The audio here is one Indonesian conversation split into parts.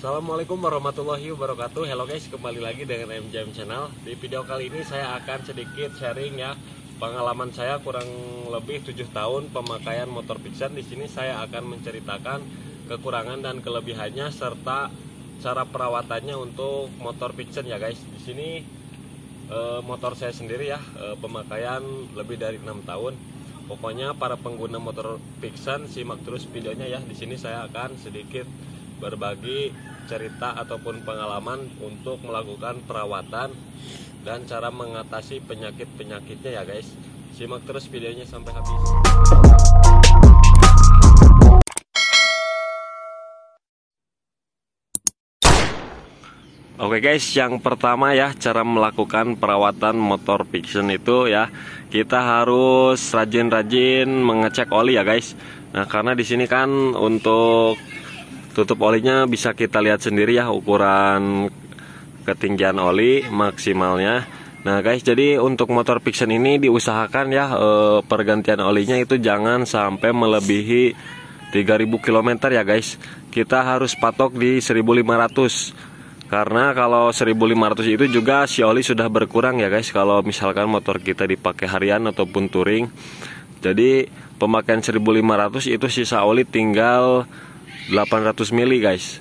Assalamualaikum warahmatullahi wabarakatuh Hello guys, kembali lagi dengan MJM Channel Di video kali ini saya akan sedikit sharing ya Pengalaman saya kurang lebih 7 tahun pemakaian motor Vixen Di sini saya akan menceritakan kekurangan dan kelebihannya Serta cara perawatannya untuk motor Vixen ya guys Di sini eh, motor saya sendiri ya eh, Pemakaian lebih dari 6 tahun Pokoknya para pengguna motor Vixen simak terus videonya ya Di sini saya akan sedikit berbagi cerita ataupun pengalaman untuk melakukan perawatan dan cara mengatasi penyakit-penyakitnya ya guys. Simak terus videonya sampai habis. Oke okay guys, yang pertama ya cara melakukan perawatan motor fiction itu ya kita harus rajin-rajin mengecek oli ya guys. Nah karena di sini kan untuk Tutup olinya bisa kita lihat sendiri ya ukuran ketinggian oli maksimalnya. Nah guys, jadi untuk motor Fiction ini diusahakan ya e, pergantian olinya itu jangan sampai melebihi 3000 km ya guys. Kita harus patok di 1500 karena kalau 1500 itu juga si oli sudah berkurang ya guys kalau misalkan motor kita dipakai harian ataupun touring jadi pemakaian 1500 itu sisa oli tinggal 800 mili guys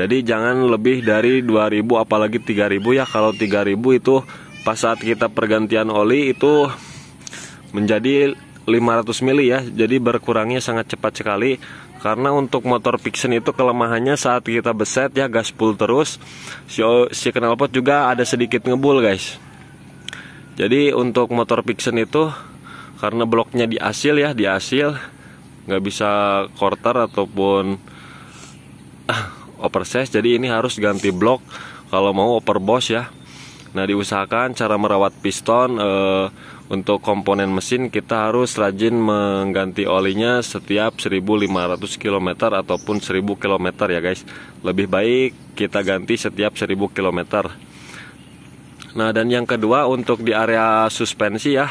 jadi jangan lebih dari 2000 apalagi 3000 ya kalau 3000 itu pas saat kita pergantian oli itu menjadi 500 mili ya jadi berkurangnya sangat cepat sekali karena untuk motor Vixen itu kelemahannya saat kita beset ya gas full terus si, si knalpot juga ada sedikit ngebul guys jadi untuk motor Vixen itu karena bloknya di asil ya di asil nggak bisa quarter ataupun oversize ah, jadi ini harus ganti blok kalau mau overboss ya nah diusahakan cara merawat piston eh, untuk komponen mesin kita harus rajin mengganti olinya setiap 1500 km ataupun 1000 km ya guys. Lebih baik kita ganti setiap 1000 km. Nah, dan yang kedua untuk di area suspensi ya.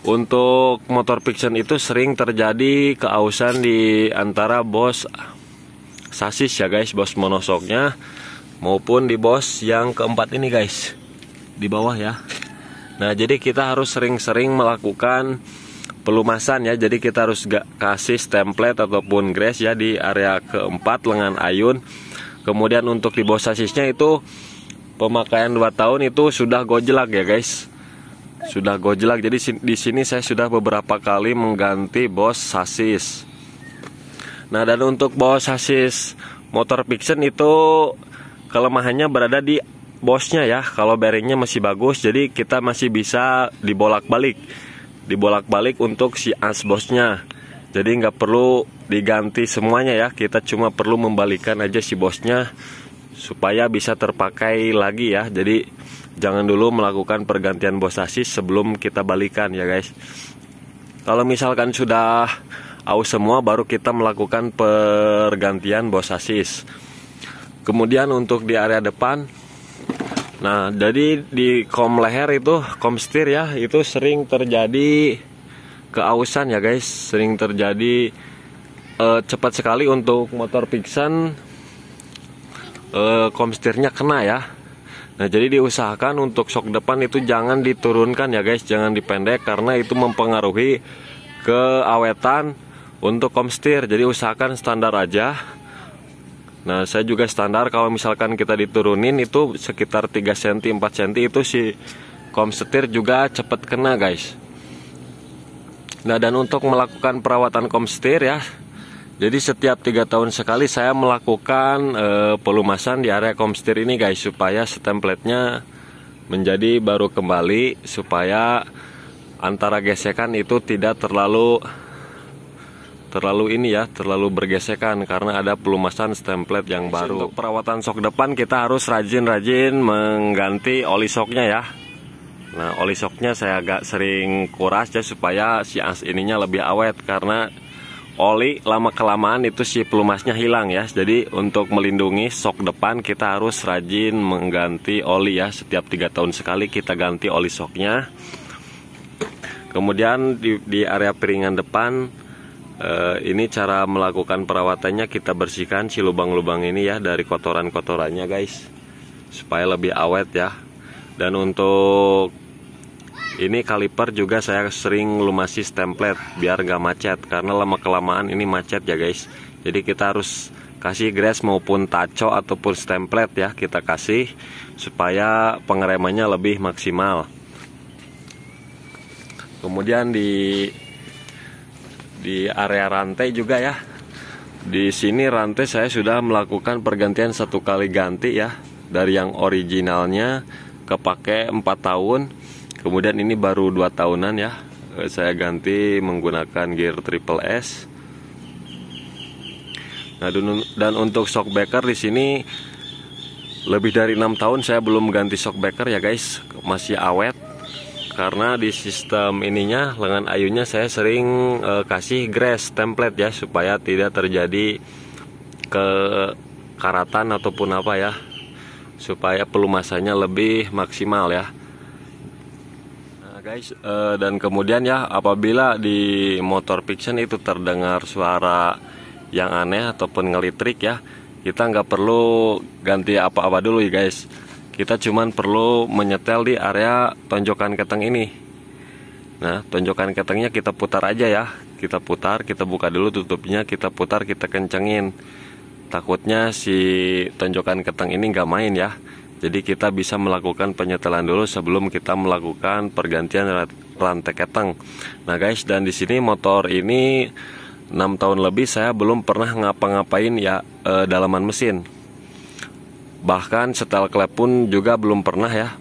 Untuk motor fiction itu sering terjadi keausan di antara bos sasis ya guys, bos monosoknya maupun di bos yang keempat ini guys. Di bawah ya. Nah, jadi kita harus sering-sering melakukan pelumasan ya. Jadi kita harus gak kasih template ataupun grease ya di area keempat lengan ayun. Kemudian untuk di bos sasisnya itu pemakaian 2 tahun itu sudah gojelak ya guys sudah gojlak. Jadi di sini saya sudah beberapa kali mengganti bos sasis. Nah, dan untuk bos sasis motor fiction itu kelemahannya berada di bosnya ya. Kalau bearingnya masih bagus, jadi kita masih bisa dibolak-balik. Dibolak-balik untuk si as bosnya. Jadi nggak perlu diganti semuanya ya. Kita cuma perlu membalikan aja si bosnya supaya bisa terpakai lagi ya jadi jangan dulu melakukan pergantian bos sasis sebelum kita balikan ya guys kalau misalkan sudah aus semua baru kita melakukan pergantian bos sasis kemudian untuk di area depan nah jadi di kom leher itu kom setir ya itu sering terjadi keausan ya guys sering terjadi eh, cepat sekali untuk motor pixan e, komstirnya kena ya Nah jadi diusahakan untuk shock depan itu jangan diturunkan ya guys Jangan dipendek karena itu mempengaruhi keawetan untuk komstir Jadi usahakan standar aja Nah saya juga standar kalau misalkan kita diturunin itu sekitar 3 cm 4 cm itu si komstir juga cepat kena guys Nah dan untuk melakukan perawatan komstir ya jadi setiap tiga tahun sekali saya melakukan e, pelumasan di area komstir ini guys supaya stempletnya menjadi baru kembali supaya antara gesekan itu tidak terlalu terlalu ini ya terlalu bergesekan karena ada pelumasan stemplet yang baru. Untuk perawatan sok depan kita harus rajin-rajin mengganti oli soknya ya. Nah oli soknya saya agak sering kuras ya supaya si as ininya lebih awet karena oli lama kelamaan itu si pelumasnya hilang ya jadi untuk melindungi sok depan kita harus rajin mengganti oli ya setiap tiga tahun sekali kita ganti oli soknya kemudian di, di area piringan depan eh, ini cara melakukan perawatannya kita bersihkan si lubang-lubang ini ya dari kotoran-kotorannya guys supaya lebih awet ya dan untuk ini kaliper juga saya sering lumasi stempler biar gak macet karena lama kelamaan ini macet ya guys jadi kita harus kasih grass maupun taco ataupun stemplet ya kita kasih supaya pengeremannya lebih maksimal kemudian di di area rantai juga ya di sini rantai saya sudah melakukan pergantian satu kali ganti ya dari yang originalnya kepake 4 tahun kemudian ini baru 2 tahunan ya eh, saya ganti menggunakan gear triple S nah dan untuk shockbreaker di sini lebih dari enam tahun saya belum ganti shockbreaker ya guys masih awet karena di sistem ininya lengan ayunya saya sering e, kasih grass template ya supaya tidak terjadi ke karatan ataupun apa ya supaya pelumasannya lebih maksimal ya guys uh, dan kemudian ya apabila di motor fiction itu terdengar suara yang aneh ataupun ngelitrik ya kita nggak perlu ganti apa-apa dulu ya guys kita cuman perlu menyetel di area tonjokan keteng ini nah tonjokan ketengnya kita putar aja ya kita putar kita buka dulu tutupnya kita putar kita kencengin takutnya si tonjokan keteng ini nggak main ya jadi kita bisa melakukan penyetelan dulu sebelum kita melakukan pergantian rantai keteng. Nah guys, dan di sini motor ini 6 tahun lebih saya belum pernah ngapa-ngapain ya e, dalaman mesin. Bahkan setel klep pun juga belum pernah ya.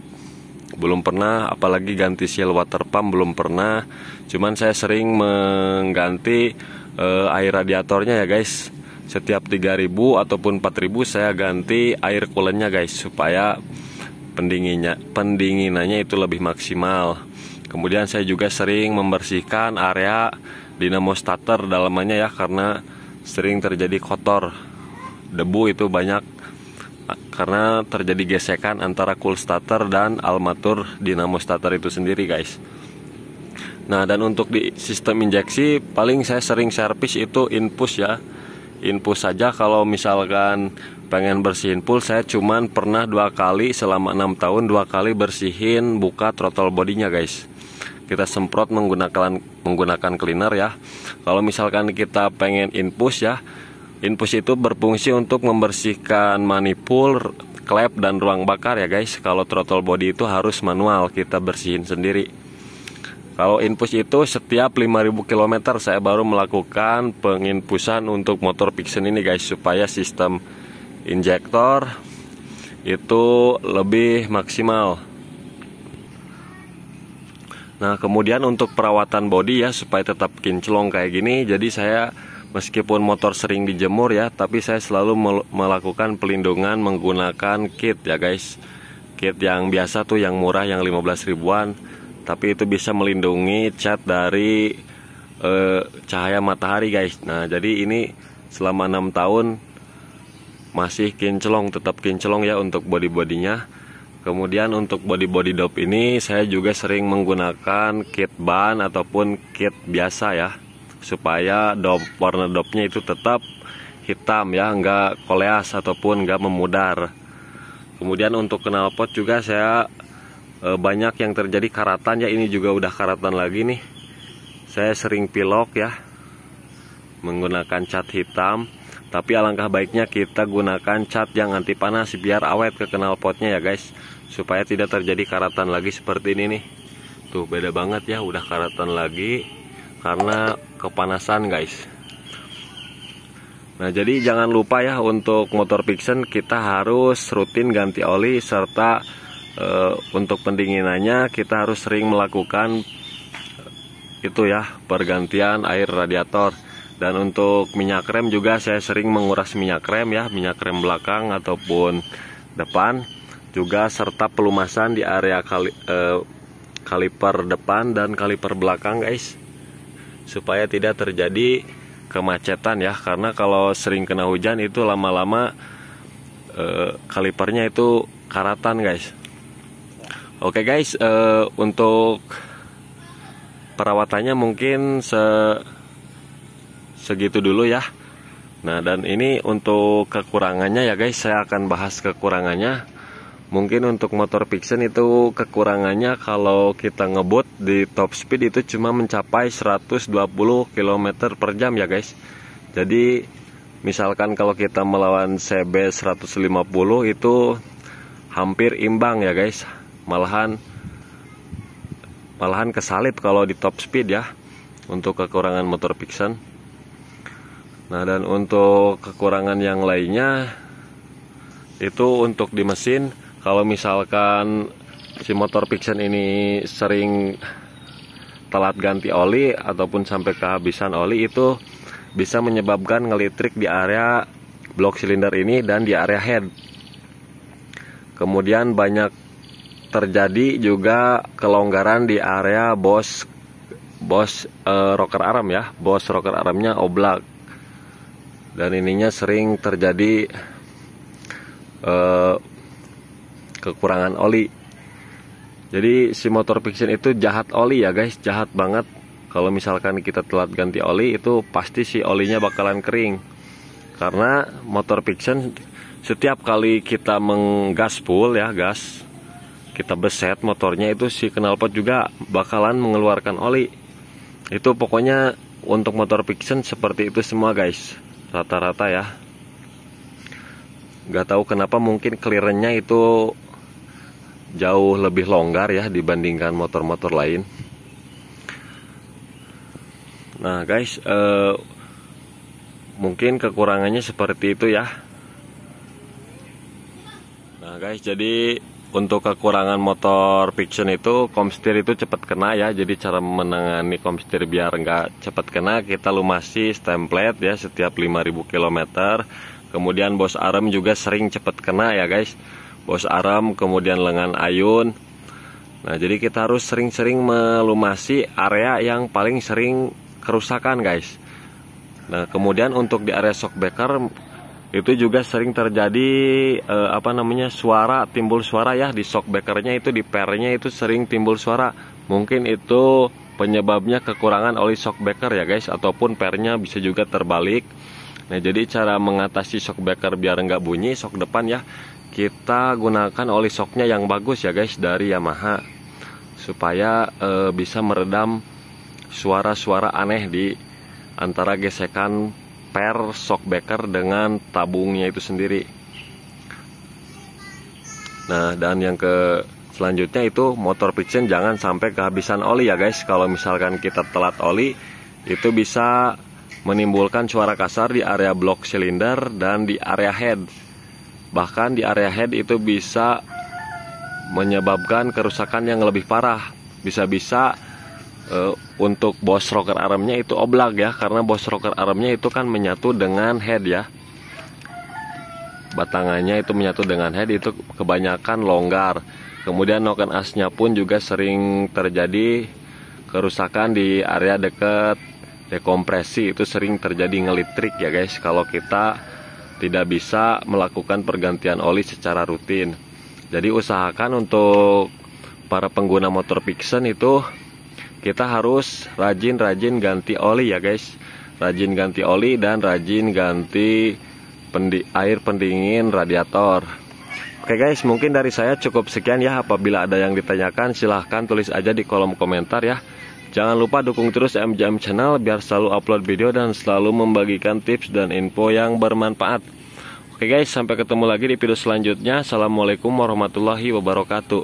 Belum pernah apalagi ganti seal water pump belum pernah. Cuman saya sering mengganti e, air radiatornya ya guys setiap 3000 ataupun 4000 saya ganti air coolernya guys supaya pendinginnya pendinginannya itu lebih maksimal kemudian saya juga sering membersihkan area dinamo starter dalamannya ya karena sering terjadi kotor debu itu banyak karena terjadi gesekan antara cool starter dan almatur dinamo starter itu sendiri guys Nah dan untuk di sistem injeksi paling saya sering servis itu infus ya infus saja kalau misalkan pengen bersihin pool saya cuman pernah dua kali selama enam tahun dua kali bersihin buka throttle bodinya guys kita semprot menggunakan menggunakan cleaner ya kalau misalkan kita pengen infus ya infus itu berfungsi untuk membersihkan manifold klep dan ruang bakar ya guys kalau throttle body itu harus manual kita bersihin sendiri kalau infus itu setiap 5000 km saya baru melakukan penginpusan untuk motor Pixen ini guys supaya sistem injektor itu lebih maksimal. Nah, kemudian untuk perawatan bodi ya supaya tetap kinclong kayak gini, jadi saya meskipun motor sering dijemur ya, tapi saya selalu melakukan pelindungan menggunakan kit ya guys. Kit yang biasa tuh yang murah yang 15 ribuan tapi itu bisa melindungi cat dari eh, cahaya matahari guys nah jadi ini selama enam tahun masih kinclong tetap kinclong ya untuk body-bodinya kemudian untuk body-body dop ini saya juga sering menggunakan kit ban ataupun kit biasa ya supaya dop warna dopnya itu tetap hitam ya nggak koleas ataupun nggak memudar kemudian untuk knalpot juga saya e, banyak yang terjadi karatan ya ini juga udah karatan lagi nih saya sering pilok ya menggunakan cat hitam tapi alangkah baiknya kita gunakan cat yang anti panas biar awet ke kenal potnya ya guys supaya tidak terjadi karatan lagi seperti ini nih tuh beda banget ya udah karatan lagi karena kepanasan guys Nah jadi jangan lupa ya untuk motor Vixen kita harus rutin ganti oli serta e, untuk pendinginannya kita harus sering melakukan eh, itu ya pergantian air radiator dan untuk minyak rem juga saya sering menguras minyak rem ya minyak rem belakang ataupun depan juga serta pelumasan di area kali, e, kaliper depan dan kaliper belakang guys supaya tidak terjadi kemacetan ya karena kalau sering kena hujan itu lama-lama e, kalipernya itu karatan guys Oke okay guys, uh, untuk perawatannya mungkin se segitu dulu ya. Nah, dan ini untuk kekurangannya ya guys, saya akan bahas kekurangannya. Mungkin untuk motor Vixen itu kekurangannya kalau kita ngebut di top speed itu cuma mencapai 120 km per jam ya guys. Jadi misalkan kalau kita melawan CB 150 itu hampir imbang ya guys malahan malahan kesalip kalau di top speed ya untuk kekurangan motor Vixen nah dan untuk kekurangan yang lainnya itu untuk di mesin kalau misalkan si motor Vixen ini sering telat ganti oli ataupun sampai kehabisan oli itu bisa menyebabkan ngelitrik di area blok silinder ini dan di area head kemudian banyak terjadi juga kelonggaran di area bos bos e, rocker arm ya bos rocker armnya oblak dan ininya sering terjadi e, kekurangan oli jadi si motor fiction itu jahat oli ya guys jahat banget kalau misalkan kita telat ganti oli itu pasti si olinya bakalan kering karena motor fiction setiap kali kita menggas full ya gas kita beset motornya itu si knalpot juga bakalan mengeluarkan oli itu pokoknya untuk motor fiction seperti itu semua guys rata-rata ya nggak tahu kenapa mungkin clearannya itu jauh lebih longgar ya dibandingkan motor-motor lain nah guys eh, mungkin kekurangannya seperti itu ya nah guys jadi untuk kekurangan motor fiction itu komstir itu cepat kena ya jadi cara menangani komstir biar nggak cepat kena kita lumasi template ya setiap 5000 km kemudian bos arem juga sering cepat kena ya guys bos arem kemudian lengan ayun nah jadi kita harus sering-sering melumasi area yang paling sering kerusakan guys nah kemudian untuk di area shockbreaker itu juga sering terjadi eh, apa namanya suara timbul suara ya di backernya itu di pernya itu sering timbul suara mungkin itu penyebabnya kekurangan oli shockbreaker ya guys ataupun pernya bisa juga terbalik nah jadi cara mengatasi shockbreaker biar nggak bunyi shock depan ya kita gunakan oli shocknya yang bagus ya guys dari Yamaha supaya eh, bisa meredam suara-suara aneh di antara gesekan per shockbreaker dengan tabungnya itu sendiri nah dan yang ke selanjutnya itu motor piston jangan sampai kehabisan oli ya guys kalau misalkan kita telat oli itu bisa menimbulkan suara kasar di area blok silinder dan di area head bahkan di area head itu bisa menyebabkan kerusakan yang lebih parah bisa-bisa uh, untuk bos rocker armnya itu oblak ya karena bos rocker armnya itu kan menyatu dengan head ya batangannya itu menyatu dengan head itu kebanyakan longgar kemudian noken asnya pun juga sering terjadi kerusakan di area dekat dekompresi itu sering terjadi ngelitrik ya guys kalau kita tidak bisa melakukan pergantian oli secara rutin jadi usahakan untuk para pengguna motor Pixen itu kita harus rajin-rajin ganti oli ya guys rajin ganti oli dan rajin ganti pendi air pendingin radiator Oke guys mungkin dari saya cukup sekian ya apabila ada yang ditanyakan silahkan tulis aja di kolom komentar ya Jangan lupa dukung terus MJM Channel biar selalu upload video dan selalu membagikan tips dan info yang bermanfaat. Oke guys, sampai ketemu lagi di video selanjutnya. Assalamualaikum warahmatullahi wabarakatuh.